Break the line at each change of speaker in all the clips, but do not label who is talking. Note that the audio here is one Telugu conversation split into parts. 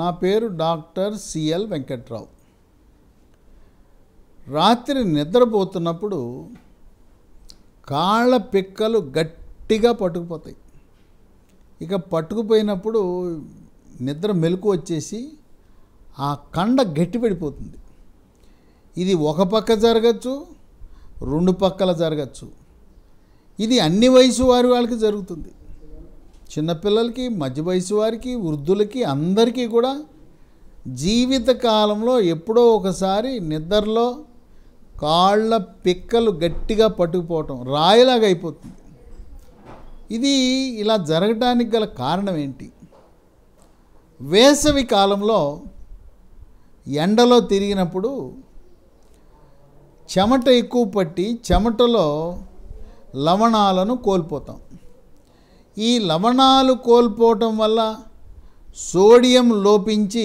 నా పేరు డాక్టర్ సిఎల్ వెంకట్రావు రాత్రి నిద్రపోతున్నప్పుడు కాళ్ళ పిక్కలు గట్టిగా పట్టుకుపోతాయి ఇక పట్టుకుపోయినప్పుడు నిద్ర మెలకు వచ్చేసి ఆ కండ గట్టి పడిపోతుంది ఇది ఒక పక్క జరగచ్చు రెండు పక్కల జరగచ్చు ఇది అన్ని వయసు వారి వాళ్ళకి జరుగుతుంది చిన్నపిల్లలకి మధ్య వయసు వారికి వృద్ధులకి అందరికీ కూడా జీవిత కాలంలో ఎప్పుడో ఒకసారి నిద్రలో కాళ్ళ పిక్కలు గట్టిగా పట్టుకుపోవటం రాయిలాగా అయిపోతుంది ఇది ఇలా జరగడానికి గల కారణం ఏంటి వేసవి కాలంలో ఎండలో తిరిగినప్పుడు చెమట ఎక్కువ పట్టి చెమటలో లవణాలను కోల్పోతాం ఈ లవణాలు కోల్పోవటం వల్ల సోడియం లోపించి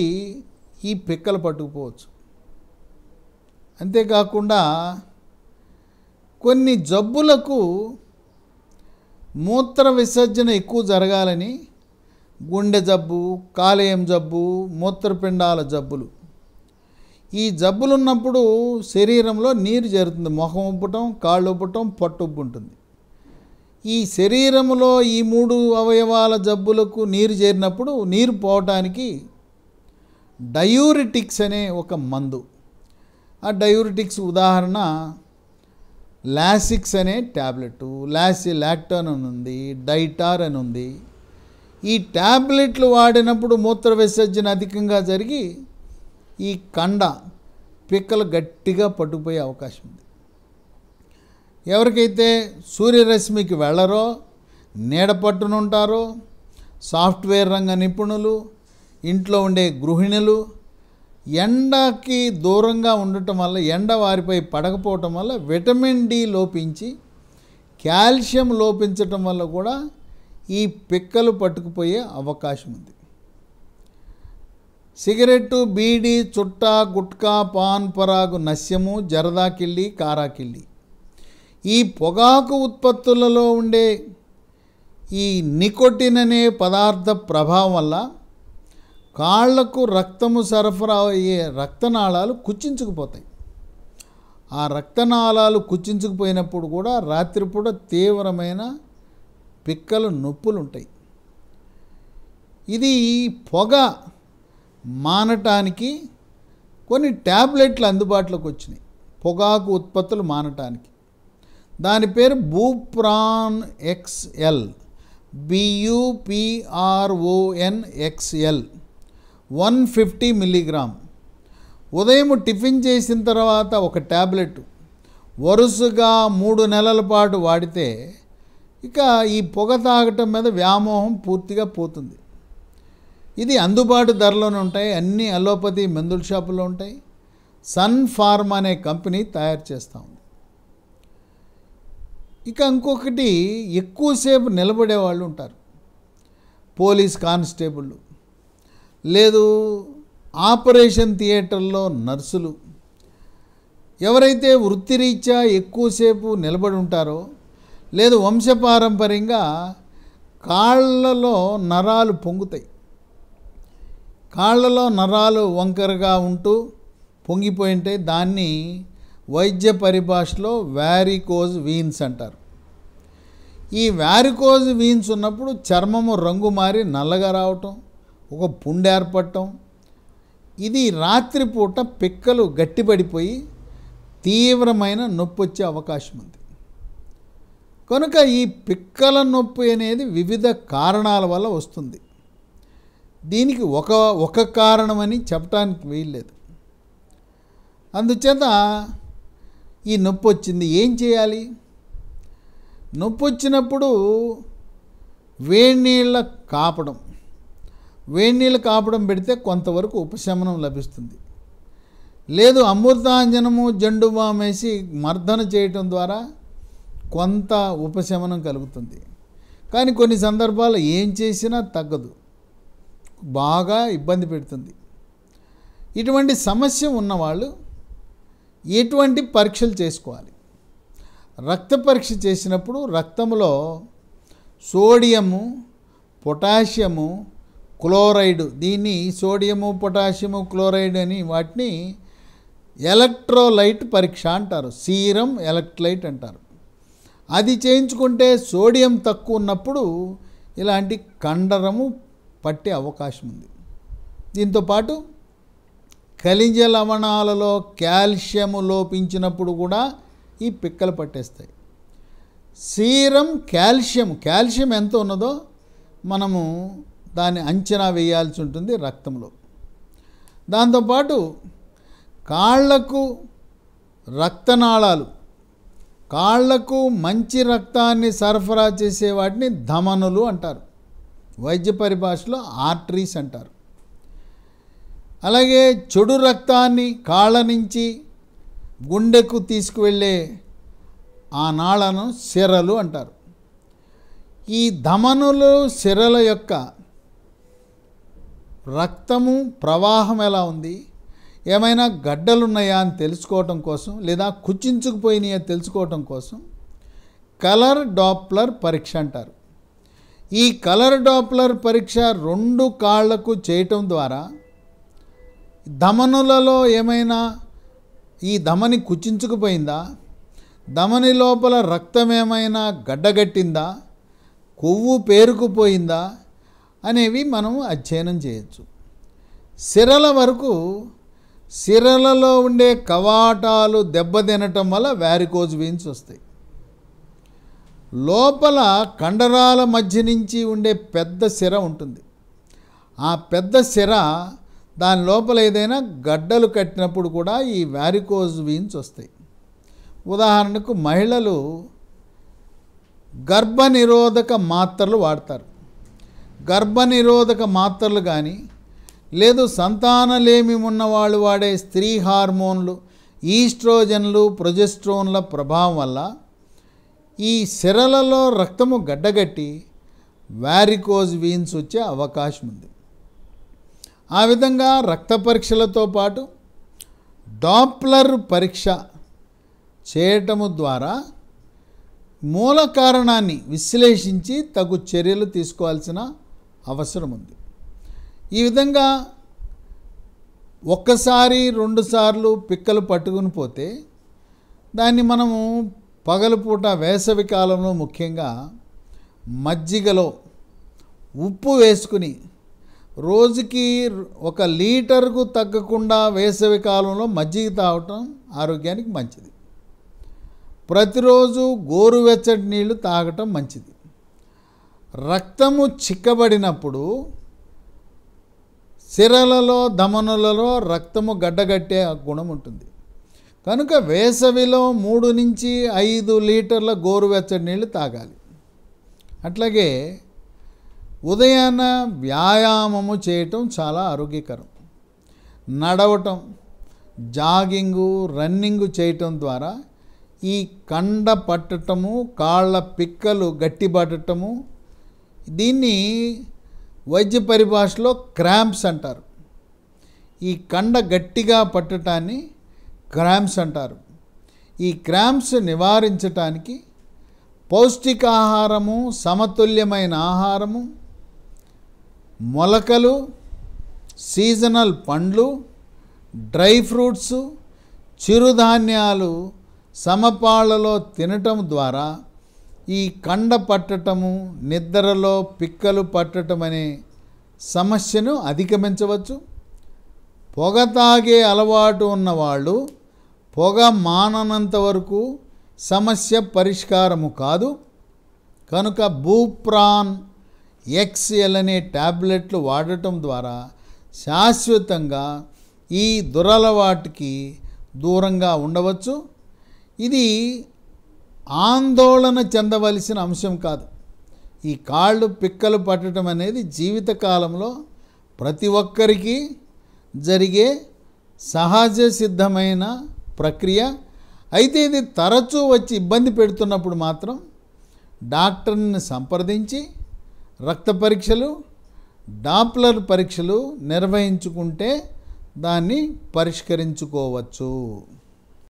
ఈ పిక్కలు పట్టుకుపోవచ్చు అంతేకాకుండా కొన్ని జబ్బులకు మూత్ర విసర్జన ఎక్కువ జరగాలని గుండె జబ్బు కాలేయం జబ్బు మూత్రపిండాల జబ్బులు ఈ జబ్బులు ఉన్నప్పుడు శరీరంలో నీరు జరుగుతుంది ముఖం ఉబ్బటం కాళ్ళు ఉబ్బటం పొట్టు ఉబ్బుంటుంది ఈ శరీరములో ఈ మూడు అవయవాల జబ్బులకు నీరు చేరినప్పుడు నీరు పోవటానికి డయూరిటిక్స్ అనే ఒక మందు ఆ డయూరిటిక్స్ ఉదాహరణ లాసిక్స్ అనే ట్యాబ్లెట్ లాసి లాక్టన్ అని ఉంది డైటార్ అని ఉంది ఈ ట్యాబ్లెట్లు వాడినప్పుడు మూత్ర విసర్జన అధికంగా జరిగి ఈ కండ పిక్కలు గట్టిగా పట్టుకుపోయే అవకాశం ఉంది ఎవరికైతే సూర్యరశ్మికి వెళ్ళరో నీడ పట్టునుంటారో సాఫ్ట్వేర్ రంగ నిపుణులు ఇంట్లో ఉండే గృహిణులు ఎండకి దూరంగా ఉండటం వల్ల ఎండ వారిపై పడకపోవటం వల్ల విటమిన్ డి లోపించి కాల్షియం లోపించటం వల్ల కూడా ఈ పిక్కలు పట్టుకుపోయే అవకాశం ఉంది సిగరెట్టు బీడి చుట్ట గుట్కా పాన్ పరాగు నస్యము జరదాకిళ్ళి కారాకిళ్ళి ఈ పొగాకు ఉత్పత్తులలో ఉండే ఈ నికోటిన్ అనే పదార్థ ప్రభావం వల్ల కాళ్లకు రక్తము సరఫరా అయ్యే రక్తనాళాలు కుచ్చించుకుపోతాయి ఆ రక్తనాళాలు కుచ్చించుకుపోయినప్పుడు కూడా రాత్రిపూట తీవ్రమైన పిక్కల నొప్పులు ఉంటాయి ఇది పొగ మానటానికి కొన్ని ట్యాబ్లెట్లు అందుబాటులోకి వచ్చినాయి పొగాకు ఉత్పత్తులు మానటానికి దాని పేరు bupron XL B U P R O N XL one fifty milligram ఉదయం టిఫిన్ చేసిన తర్వాత ఒక ట్యాబ్లెట్ వరుసగా మూడు నెలల పాటు వాడితే ఇక ఈ పొగ తాగటం మీద వ్యామోహం పూర్తిగా పోతుంది ఇది అందుబాటు ధరలోనే ఉంటాయి అన్ని అలోపతి మందుల షాపులో ఉంటాయి సన్ ఫార్మ్ అనే కంపెనీ తయారు చేస్తూ ఉంది ఇక ఇంకొకటి ఎక్కువసేపు నిలబడే వాళ్ళు ఉంటారు పోలీస్ కానిస్టేబుళ్ళు లేదు ఆపరేషన్ థియేటర్లో నర్సులు ఎవరైతే వృత్తిరీత్యా ఎక్కువసేపు నిలబడి ఉంటారో లేదు వంశపారంపర్యంగా కాళ్ళలో నరాలు పొంగుతాయి కాళ్ళలో నరాలు వంకరగా ఉంటూ పొంగిపోయి ఉంటాయి దాన్ని వైద్య పరిభాషలో వ్యారికోజ్ వీన్స్ అంటారు ఈ వ్యారికోజ్ వీన్స్ ఉన్నప్పుడు చర్మము రంగు మారి నల్లగా రావటం ఒక పుండె ఏర్పడటం ఇది రాత్రిపూట పిక్కలు గట్టిపడిపోయి తీవ్రమైన నొప్పి వచ్చే అవకాశం ఉంది కనుక ఈ పిక్కల నొప్పి అనేది వివిధ కారణాల వల్ల వస్తుంది దీనికి ఒక ఒక కారణమని చెప్పడానికి వీల్లేదు అందుచేత ఈ నొప్పి వచ్చింది ఏం చేయాలి నొప్పి వచ్చినప్పుడు వేడినీళ్ళ కాపడం వేణీళ్ళ కాపడం పెడితే కొంతవరకు ఉపశమనం లభిస్తుంది లేదు అమృతాంజనము జండు వేసి మర్దన చేయటం ద్వారా కొంత ఉపశమనం కలుగుతుంది కానీ కొన్ని సందర్భాలు ఏం చేసినా తగ్గదు బాగా ఇబ్బంది పెడుతుంది ఇటువంటి సమస్య ఉన్నవాళ్ళు ఎటువంటి పరీక్షలు చేసుకోవాలి రక్త పరీక్ష చేసినప్పుడు రక్తంలో సోడియము పొటాషియము క్లోరైడ్ దీన్ని సోడియము పొటాషియము క్లోరైడ్ అని వాటిని ఎలక్ట్రోలైట్ పరీక్ష అంటారు సీరం ఎలక్ట్రోలైట్ అంటారు అది చేయించుకుంటే సోడియం తక్కువ ఉన్నప్పుడు ఇలాంటి కండరము పట్టే అవకాశం ఉంది దీంతోపాటు ఖనిజ లవణాలలో కాల్షియం లోపించినప్పుడు కూడా ఈ పిక్కలు పట్టేస్తాయి సీరం కాల్షియం కాల్షియం ఎంత ఉన్నదో మనము దాన్ని అంచనా వేయాల్సి ఉంటుంది రక్తంలో దాంతోపాటు కాళ్లకు రక్తనాళాలు కాళ్లకు మంచి రక్తాన్ని సరఫరా చేసే వాటిని ధమనులు అంటారు వైద్య పరిభాషలో ఆర్టరీస్ అంటారు అలాగే చెడు రక్తాన్ని కాళ్ళ నుంచి గుండెకు తీసుకువెళ్ళే ఆ నాళను సిరలు అంటారు ఈ ధమనులు సిరల యొక్క రక్తము ప్రవాహం ఎలా ఉంది ఏమైనా గడ్డలున్నాయా అని తెలుసుకోవటం కోసం లేదా కుచించుకుపోయినాయా తెలుసుకోవటం కోసం కలర్ డాప్లర్ పరీక్ష అంటారు ఈ కలర్ డాప్లర్ పరీక్ష రెండు కాళ్లకు చేయటం ద్వారా ధమనులలో ఏమైనా ఈ ధమని కుచించుకుపోయిందా ధమని లోపల రక్తం ఏమైనా గడ్డగట్టిందా కొవ్వు పేరుకుపోయిందా అనేవి మనం అధ్యయనం చేయొచ్చు సిరల వరకు సిరలలో ఉండే కవాటాలు దెబ్బతినటం వల్ల వ్యారికోజ్ వేయించి వస్తాయి లోపల కండరాల మధ్య నుంచి ఉండే పెద్ద సిర ఉంటుంది ఆ పెద్ద సిర దాని లోపల ఏదైనా గడ్డలు కట్టినప్పుడు కూడా ఈ వ్యారికోజ్ వీన్స్ వస్తాయి ఉదాహరణకు మహిళలు గర్భనిరోధక మాత్రలు వాడతారు గర్భనిరోధక మాత్రలు కానీ లేదు సంతానలేమి ఉన్నవాళ్ళు వాడే స్త్రీ హార్మోన్లు ఈస్ట్రోజన్లు ప్రొజెస్ట్రోన్ల ప్రభావం వల్ల ఈ సిరలలో రక్తము గడ్డగట్టి వ్యారికోజ్ వీన్స్ వచ్చే అవకాశం ఉంది ఆ విధంగా రక్త పరీక్షలతో పాటు డాప్లర్ పరీక్ష చేయటము ద్వారా మూల కారణాన్ని విశ్లేషించి తగు చర్యలు తీసుకోవాల్సిన అవసరం ఉంది ఈ విధంగా ఒక్కసారి రెండుసార్లు పిక్కలు పట్టుకుని పోతే దాన్ని మనము పగలపూట వేసవి కాలంలో ముఖ్యంగా మజ్జిగలో ఉప్పు వేసుకుని రోజుకి ఒక లీటర్కు తగ్గకుండా వేసవి కాలంలో మజ్జిగ తాగటం ఆరోగ్యానికి మంచిది ప్రతిరోజు గోరువెచ్చటి నీళ్లు తాగటం మంచిది రక్తము చిక్కబడినప్పుడు సిరలలో దమనులలో రక్తము గడ్డగట్టే గుణం ఉంటుంది కనుక వేసవిలో మూడు నుంచి ఐదు లీటర్ల గోరువెచ్చటి నీళ్ళు తాగాలి అట్లాగే ఉదయాన వ్యాయామము చేయటం చాలా ఆరోగ్యకరం నడవటం జాగింగు రన్నింగు చేయటం ద్వారా ఈ కండ పట్టటము కాళ్ళ పిక్కలు గట్టి పట్టటము దీన్ని వైద్య పరిభాషలో క్రాంప్స్ అంటారు ఈ కండ గట్టిగా పట్టటాన్ని క్రాంప్స్ అంటారు ఈ క్రాంప్స్ నివారించటానికి పౌష్టికాహారము సమతుల్యమైన ఆహారము మొలకలు సీజనల్ పండ్లు డ్రై ఫ్రూట్స్ చిరుధాన్యాలు సమపాళ్ళలో తినటం ద్వారా ఈ కండ పట్టటము నిద్రలో పిక్కలు పట్టటం అనే సమస్యను అధిగమించవచ్చు పొగ తాగే అలవాటు ఉన్నవాళ్ళు పొగ మాననంత వరకు సమస్య పరిష్కారము కాదు కనుక భూప్రాన్ ఎక్స్ఎల్ అనే ట్యాబ్లెట్లు వాడటం ద్వారా శాశ్వతంగా ఈ దురలవాటికి దూరంగా ఉండవచ్చు ఇది ఆందోళన చెందవలసిన అంశం కాదు ఈ కాళ్ళు పిక్కలు పట్టడం అనేది జీవితకాలంలో ప్రతి ఒక్కరికి జరిగే సహజ సిద్ధమైన ప్రక్రియ అయితే ఇది తరచూ వచ్చి ఇబ్బంది పెడుతున్నప్పుడు మాత్రం డాక్టర్ని సంప్రదించి రక్త పరీక్షలు డాప్లర్ పరీక్షలు నిర్వహించుకుంటే దాన్ని పరిష్కరించుకోవచ్చు